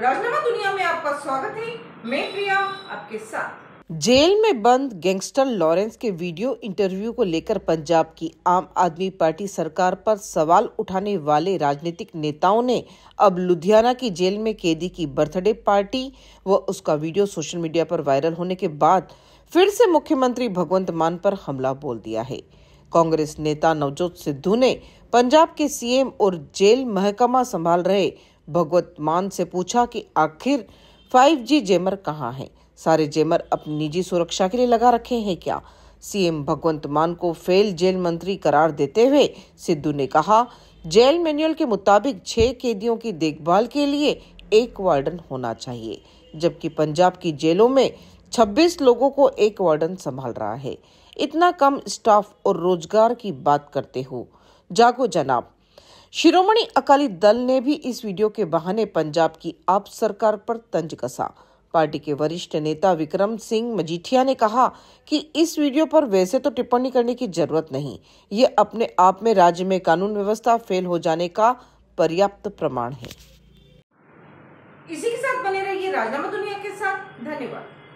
राजनामा दुनिया में आपका स्वागत है मैं प्रिया आपके साथ जेल में बंद गैंगस्टर लॉरेंस के वीडियो इंटरव्यू को लेकर पंजाब की आम आदमी पार्टी सरकार पर सवाल उठाने वाले राजनीतिक नेताओं ने अब लुधियाना की जेल में कैदी की बर्थडे पार्टी व उसका वीडियो सोशल मीडिया पर वायरल होने के बाद फिर से मुख्यमंत्री भगवंत मान पर हमला बोल दिया है कांग्रेस नेता नवजोत सिद्धू ने पंजाब के सीएम और जेल महकमा संभाल रहे भगवत मान से पूछा कि आखिर 5G जेमर कहाँ है सारे जेमर अपनी निजी सुरक्षा के लिए लगा रखे हैं क्या सीएम भगवंत मान को फेल जेल मंत्री करार देते हुए सिद्धू ने कहा जेल मैनुअल के मुताबिक छह कैदियों की देखभाल के लिए एक वार्डन होना चाहिए जबकि पंजाब की जेलों में 26 लोगों को एक वार्डन संभाल रहा है इतना कम स्टाफ और रोजगार की बात करते हो जागो जनाब शिरोमणि अकाली दल ने भी इस वीडियो के बहाने पंजाब की आप सरकार पर तंज कसा पार्टी के वरिष्ठ नेता विक्रम सिंह मजीठिया ने कहा कि इस वीडियो पर वैसे तो टिप्पणी करने की जरूरत नहीं ये अपने आप में राज्य में कानून व्यवस्था फेल हो जाने का पर्याप्त प्रमाण है इसी के साथ बने रहिए राजनामा दुनिया के साथ धन्यवाद